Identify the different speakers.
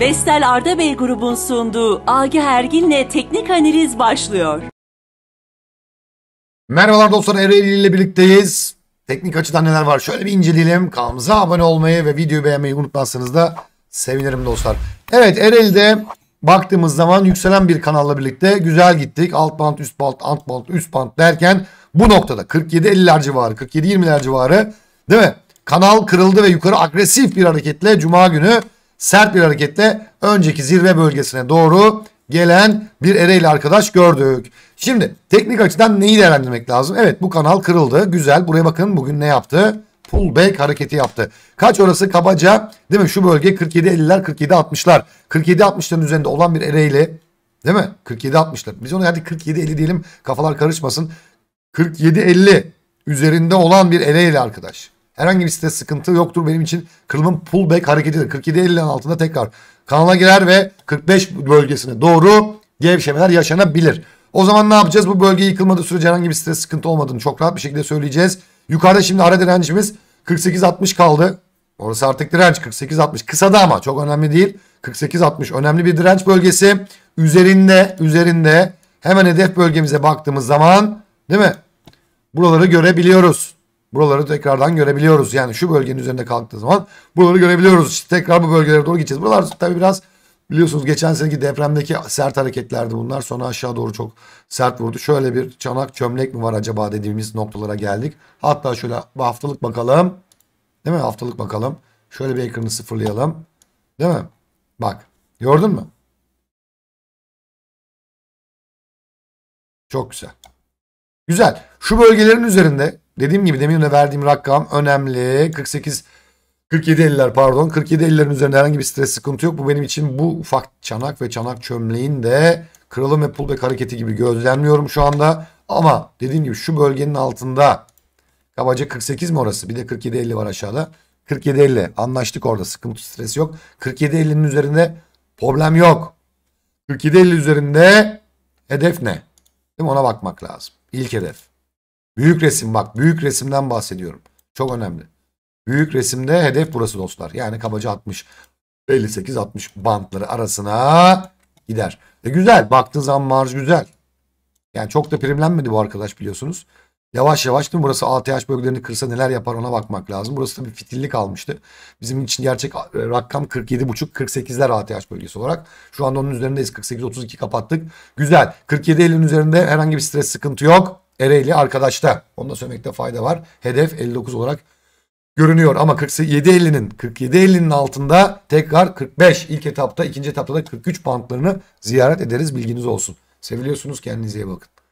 Speaker 1: Vestel Arda Bey grubun sunduğu Agi Hergin'le Teknik Analiz başlıyor. Merhabalar dostlar Ereğli ile birlikteyiz. Teknik açıdan neler var şöyle bir inceleyelim. Kanalımıza abone olmayı ve videoyu beğenmeyi unutmazsanız da sevinirim dostlar. Evet Ereğli'de baktığımız zaman yükselen bir kanalla birlikte güzel gittik. Alt bant, üst bant, alt bant, üst bant derken bu noktada 47-50'ler civarı, 47-20'ler civarı değil mi? Kanal kırıldı ve yukarı agresif bir hareketle Cuma günü sert bir hareketle önceki zirve bölgesine doğru gelen bir ereğli arkadaş gördük. Şimdi teknik açıdan neyi değerlendirmek lazım? Evet bu kanal kırıldı. Güzel. Buraya bakın bugün ne yaptı? Pullback hareketi yaptı. Kaç orası kabaca değil mi? Şu bölge 47.50'ler 47.60'lar. 47.60'ların üzerinde olan bir ereyle, değil mi? 47.60'lar. Biz ona hadi 47.50 diyelim kafalar karışmasın. 47.50 üzerinde olan bir ereğli arkadaş. Herhangi bir site sıkıntı yoktur benim için. Kırılım pullback hareketidir. 47.50'nin altında tekrar kanala girer ve 45 bölgesine doğru gevşemeler yaşanabilir. O zaman ne yapacağız? Bu bölge yıkılmadığı sürece herhangi bir site sıkıntı olmadığını çok rahat bir şekilde söyleyeceğiz. Yukarıda şimdi ara direncimiz 48.60 kaldı. Orası artık direnç 48.60 da ama çok önemli değil. 48.60 önemli bir direnç bölgesi. Üzerinde üzerinde hemen hedef bölgemize baktığımız zaman değil mi? Buraları görebiliyoruz. Buraları tekrardan görebiliyoruz. Yani şu bölgenin üzerinde kalktığı zaman buraları görebiliyoruz. İşte tekrar bu bölgelere doğru gideceğiz. Buralar tabii biraz biliyorsunuz geçen seneki depremdeki sert hareketlerdi bunlar. Sonra aşağı doğru çok sert vurdu. Şöyle bir çanak çömlek mi var acaba dediğimiz noktalara geldik. Hatta şöyle haftalık bakalım. Değil mi? Haftalık bakalım. Şöyle bir ekranı sıfırlayalım. Değil mi? Bak. Gördün mü? Çok güzel. Güzel. Şu bölgelerin üzerinde Dediğim gibi demin de verdiğim rakam önemli. 48 47 50'ler pardon. 47 50'lerin üzerinde herhangi bir stres sıkıntı yok. Bu benim için bu ufak çanak ve çanak çömleğin de kralım ve pullback hareketi gibi gözlemliyorum şu anda. Ama dediğim gibi şu bölgenin altında kabaca 48 mi orası? Bir de 47 50 var aşağıda. 47 50 anlaştık orada sıkıntı stres yok. 47 50'nin üzerinde problem yok. 47 50 üzerinde hedef ne? Değil mi? Ona bakmak lazım. İlk hedef. Büyük resim bak büyük resimden bahsediyorum. Çok önemli. Büyük resimde hedef burası dostlar. Yani kabaca 60 58-60 bantları arasına gider. E güzel baktığın zaman marj güzel. Yani çok da primlenmedi bu arkadaş biliyorsunuz. Yavaş yavaş değil mi? Burası ATH bölgelerini kırsa neler yapar ona bakmak lazım. Burası tabii fitilli kalmıştı. Bizim için gerçek e, rakam 47.5-48'ler ATH bölgesi olarak. Şu anda onun üzerindeyiz. 48-32 kapattık. Güzel. 47 elin üzerinde herhangi bir stres sıkıntı yok. Ereğli arkadaşta. Onu da söylemekte fayda var. Hedef 59 olarak görünüyor ama 47.50'nin 47.50'nin altında tekrar 45 ilk etapta ikinci etapta da 43 bantlarını ziyaret ederiz bilginiz olsun. Seviliyorsunuz kendinize iyi bakın.